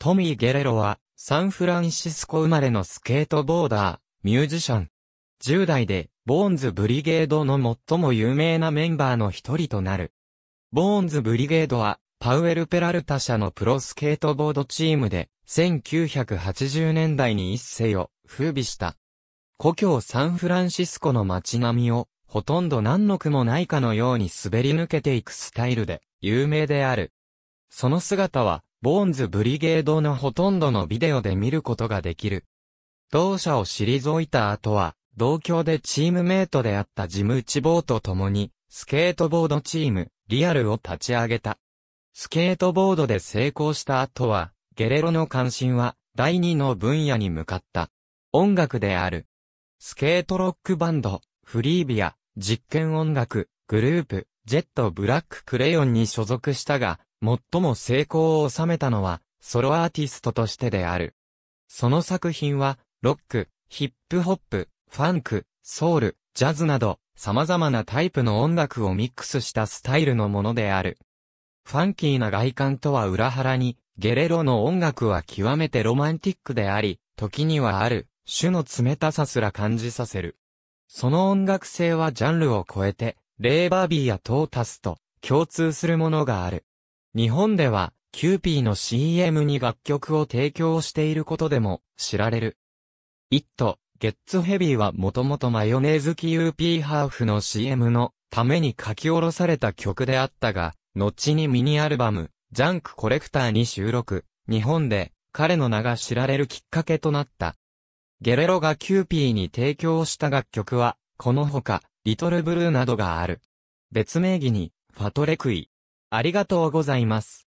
トミー・ゲレロは、サンフランシスコ生まれのスケートボーダー、ミュージシャン。10代で、ボーンズ・ブリゲードの最も有名なメンバーの一人となる。ボーンズ・ブリゲードは、パウエル・ペラルタ社のプロスケートボードチームで、1980年代に一世を風靡した。故郷サンフランシスコの街並みを、ほとんど何の苦もないかのように滑り抜けていくスタイルで、有名である。その姿は、ボーンズブリゲードのほとんどのビデオで見ることができる。同社を退いた後は、同郷でチームメイトであったジム・チボーと共に、スケートボードチーム、リアルを立ち上げた。スケートボードで成功した後は、ゲレロの関心は、第二の分野に向かった。音楽である。スケートロックバンド、フリービア、実験音楽、グループ、ジェットブラッククレヨンに所属したが、最も成功を収めたのは、ソロアーティストとしてである。その作品は、ロック、ヒップホップ、ファンク、ソウル、ジャズなど、様々なタイプの音楽をミックスしたスタイルのものである。ファンキーな外観とは裏腹に、ゲレロの音楽は極めてロマンティックであり、時にはある、種の冷たさすら感じさせる。その音楽性はジャンルを超えて、レイバービーやトータスと共通するものがある。日本では、キューピーの CM に楽曲を提供していることでも知られる。イット、ゲッツヘビーはもともとマヨネーズキユーピーハーフの CM のために書き下ろされた曲であったが、後にミニアルバム、ジャンクコレクターに収録、日本で彼の名が知られるきっかけとなった。ゲレロがキューピーに提供した楽曲は、このほか、リトルブルーなどがある。別名義に、ファトレクイ、ありがとうございます。